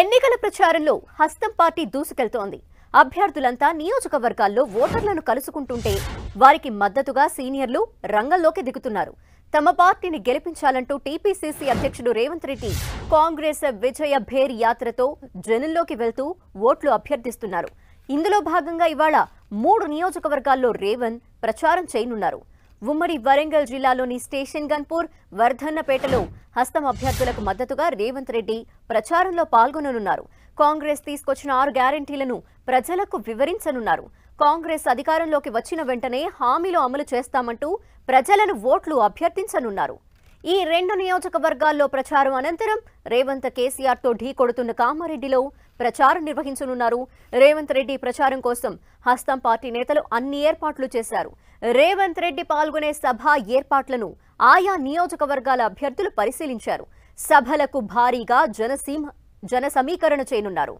ఎన్నికల ప్రచారంలో హస్తం పార్టీ దూసుకెళ్తోంది అభ్యర్థులంతా నియోజకవర్గాల్లో ఓటర్లను కలుసుకుంటుంటే వారికి మద్దతుగా సీనియర్లు రంగంలోకి దిగుతున్నారు తమ పార్టీని గెలిపించాలంటూ టీపీసీసీ అధ్యక్షుడు రేవంత్ రెడ్డి కాంగ్రెస్ విజయ భేర్ యాత్రతో జనుల్లోకి వెళ్తూ ఓట్లు అభ్యర్థిస్తున్నారు ఇందులో భాగంగా ఇవాళ మూడు నియోజకవర్గాల్లో రేవంత్ ప్రచారం చేయనున్నారు ఉమ్మడి వరంగల్ జిల్లాలోని స్టేషన్ గన్పూర్ వర్ధన్నపేటలో హస్తం అభ్యర్థులకు మద్దతుగా రేవంత్ రెడ్డి ప్రచారంలో పాల్గొననున్నారు కాంగ్రెస్ తీసుకొచ్చిన ఆరు గ్యారంటీలను ప్రజలకు వివరించనున్నారు కాంగ్రెస్ అధికారంలోకి వచ్చిన వెంటనే హామీలు అమలు చేస్తామంటూ ప్రజలను ఓట్లు అభ్యర్థించనున్నారు ఈ రెండు నియోజకవర్గాల్లో ప్రచారం అనంతరం రేవంత్ కేసీఆర్తో ఢీ కొడుతున్న కామారెడ్డిలో ప్రచారం నిర్వహించనున్నారు రేవంత్ రెడ్డి ప్రచారం కోసం హస్తం పార్టీ నేతలు అన్ని ఏర్పాట్లు చేశారు రేవంత్ రెడ్డి పాల్గొనే సభ ఏర్పాట్లను ఆయా నియోజకవర్గాల అభ్యర్థులు పరిశీలించారు సభలకు భారీగా జనసీమ జన సమీకరణ చేయనున్నారు